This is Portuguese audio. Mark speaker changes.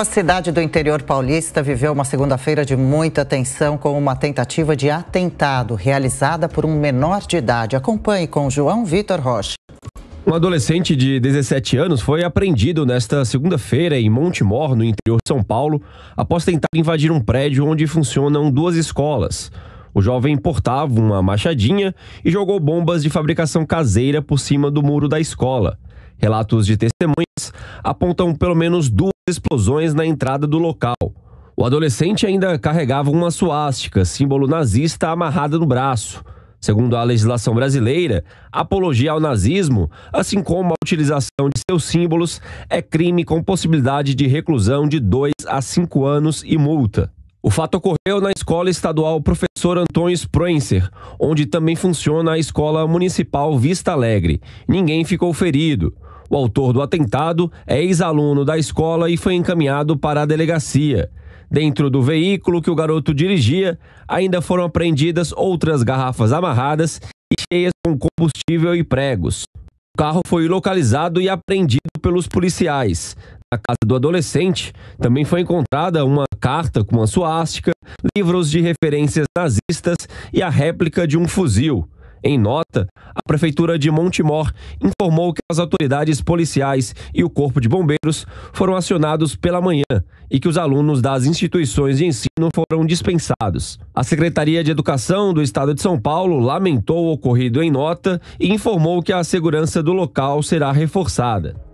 Speaker 1: Uma cidade do interior paulista viveu uma segunda-feira de muita tensão com uma tentativa de atentado realizada por um menor de idade. Acompanhe com João Vitor Rocha.
Speaker 2: Um adolescente de 17 anos foi apreendido nesta segunda-feira em Montemor, no interior de São Paulo, após tentar invadir um prédio onde funcionam duas escolas. O jovem portava uma machadinha e jogou bombas de fabricação caseira por cima do muro da escola. Relatos de testemunhas apontam pelo menos duas explosões na entrada do local. O adolescente ainda carregava uma suástica, símbolo nazista, amarrada no braço. Segundo a legislação brasileira, apologia ao nazismo, assim como a utilização de seus símbolos, é crime com possibilidade de reclusão de 2 a 5 anos e multa. O fato ocorreu na Escola Estadual Professor Antônio Spruenser, onde também funciona a Escola Municipal Vista Alegre. Ninguém ficou ferido. O autor do atentado é ex-aluno da escola e foi encaminhado para a delegacia. Dentro do veículo que o garoto dirigia, ainda foram apreendidas outras garrafas amarradas e cheias com combustível e pregos. O carro foi localizado e apreendido pelos policiais. Na casa do adolescente também foi encontrada uma carta com uma suástica, livros de referências nazistas e a réplica de um fuzil. Em nota, a Prefeitura de Montemor informou que as autoridades policiais e o Corpo de Bombeiros foram acionados pela manhã e que os alunos das instituições de ensino foram dispensados. A Secretaria de Educação do Estado de São Paulo lamentou o ocorrido em nota e informou que a segurança do local será reforçada.